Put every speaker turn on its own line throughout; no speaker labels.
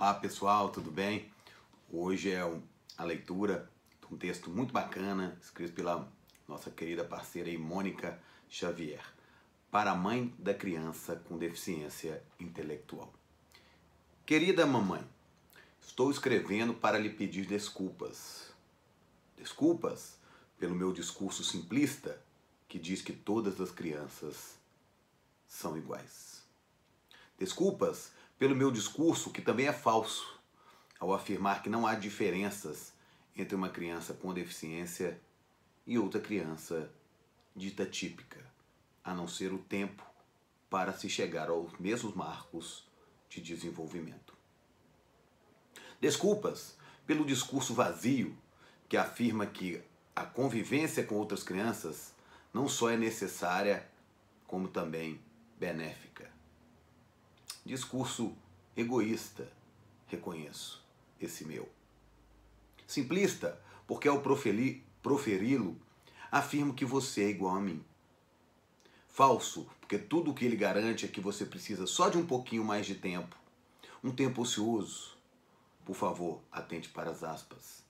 Olá pessoal, tudo bem? Hoje é a leitura de um texto muito bacana, escrito pela nossa querida parceira Mônica Xavier, para a mãe da criança com deficiência intelectual. Querida mamãe, estou escrevendo para lhe pedir desculpas. Desculpas pelo meu discurso simplista que diz que todas as crianças são iguais. Desculpas pelo meu discurso, que também é falso, ao afirmar que não há diferenças entre uma criança com deficiência e outra criança dita típica, a não ser o tempo para se chegar aos mesmos marcos de desenvolvimento. Desculpas pelo discurso vazio que afirma que a convivência com outras crianças não só é necessária, como também benéfica. Discurso egoísta, reconheço, esse meu. Simplista, porque ao proferi-lo, afirmo que você é igual a mim. Falso, porque tudo o que ele garante é que você precisa só de um pouquinho mais de tempo. Um tempo ocioso. Por favor, atente para as aspas.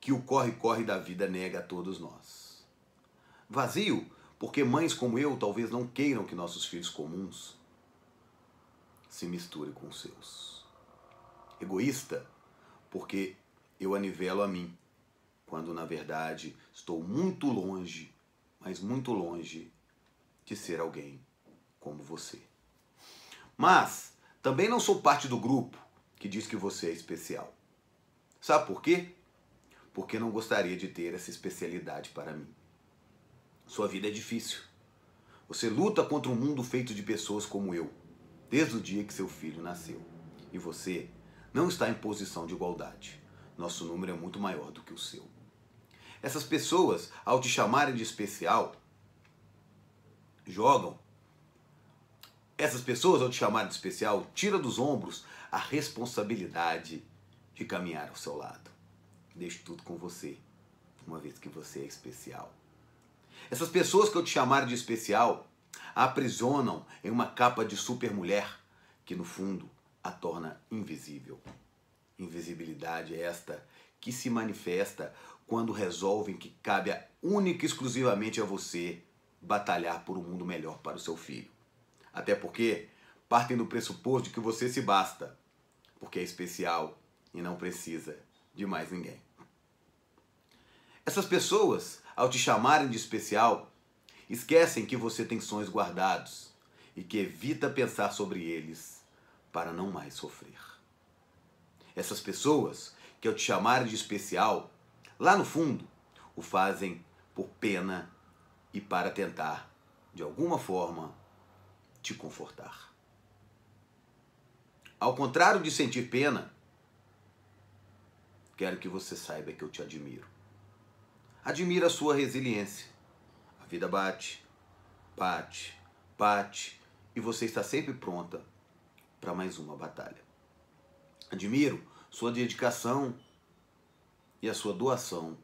Que o corre-corre da vida nega a todos nós. Vazio, porque mães como eu talvez não queiram que nossos filhos comuns se misture com os seus. Egoísta, porque eu anivelo a mim, quando na verdade estou muito longe, mas muito longe de ser alguém como você. Mas também não sou parte do grupo que diz que você é especial. Sabe por quê? Porque não gostaria de ter essa especialidade para mim. Sua vida é difícil. Você luta contra um mundo feito de pessoas como eu desde o dia que seu filho nasceu. E você não está em posição de igualdade. Nosso número é muito maior do que o seu. Essas pessoas, ao te chamarem de especial, jogam. Essas pessoas, ao te chamarem de especial, tira dos ombros a responsabilidade de caminhar ao seu lado. Deixo tudo com você, uma vez que você é especial. Essas pessoas que eu te chamarem de especial a aprisionam em uma capa de supermulher que, no fundo, a torna invisível. Invisibilidade é esta que se manifesta quando resolvem que cabe única e exclusivamente a você batalhar por um mundo melhor para o seu filho. Até porque partem do pressuposto de que você se basta, porque é especial e não precisa de mais ninguém. Essas pessoas, ao te chamarem de especial, Esquecem que você tem sonhos guardados e que evita pensar sobre eles para não mais sofrer. Essas pessoas que eu te chamar de especial, lá no fundo, o fazem por pena e para tentar, de alguma forma, te confortar. Ao contrário de sentir pena, quero que você saiba que eu te admiro. Admiro a sua resiliência, vida bate, bate, bate e você está sempre pronta para mais uma batalha. Admiro sua dedicação e a sua doação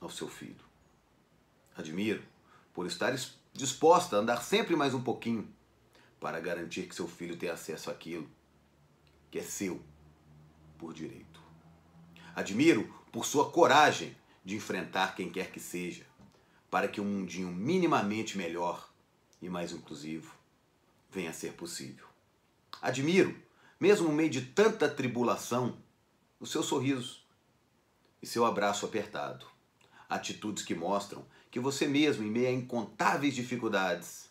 ao seu filho. Admiro por estar disposta a andar sempre mais um pouquinho para garantir que seu filho tenha acesso àquilo que é seu por direito. Admiro por sua coragem de enfrentar quem quer que seja para que um mundinho minimamente melhor e mais inclusivo venha a ser possível. Admiro, mesmo no meio de tanta tribulação, o seu sorriso e seu abraço apertado. Atitudes que mostram que você mesmo, em meio a incontáveis dificuldades,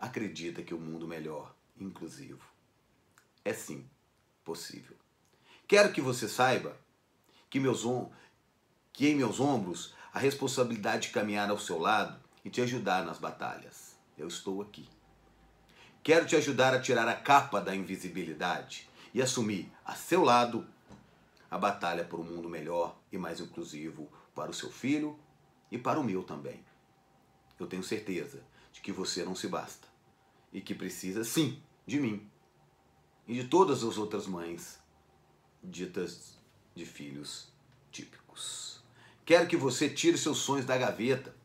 acredita que o um mundo melhor, inclusivo, é sim possível. Quero que você saiba que, meus que em meus ombros a responsabilidade de caminhar ao seu lado e te ajudar nas batalhas. Eu estou aqui. Quero te ajudar a tirar a capa da invisibilidade e assumir a seu lado a batalha por um mundo melhor e mais inclusivo para o seu filho e para o meu também. Eu tenho certeza de que você não se basta e que precisa sim de mim e de todas as outras mães ditas de filhos típicos. Quero que você tire seus sonhos da gaveta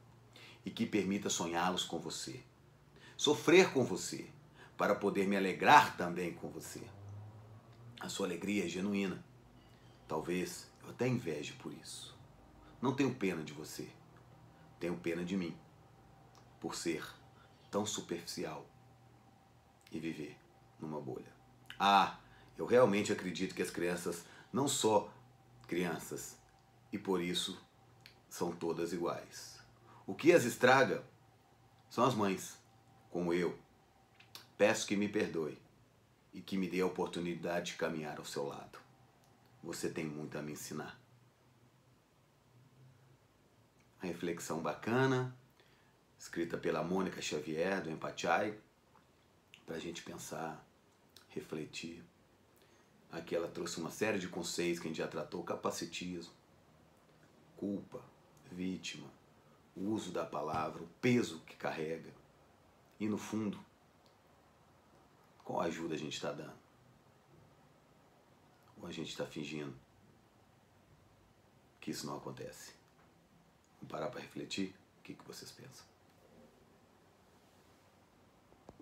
e que permita sonhá-los com você, sofrer com você, para poder me alegrar também com você. A sua alegria é genuína. Talvez eu até inveje por isso. Não tenho pena de você. Tenho pena de mim, por ser tão superficial e viver numa bolha. Ah, eu realmente acredito que as crianças, não só crianças, e por isso são todas iguais. O que as estraga são as mães, como eu. Peço que me perdoe e que me dê a oportunidade de caminhar ao seu lado. Você tem muito a me ensinar. A reflexão bacana, escrita pela Mônica Xavier, do Empatiai, para a gente pensar, refletir. Aqui ela trouxe uma série de conceitos que a gente já tratou: capacitismo, culpa, vítima, o uso da palavra, o peso que carrega. E no fundo, qual ajuda a gente está dando? Ou a gente está fingindo que isso não acontece? Vamos parar para refletir? O que, que vocês pensam?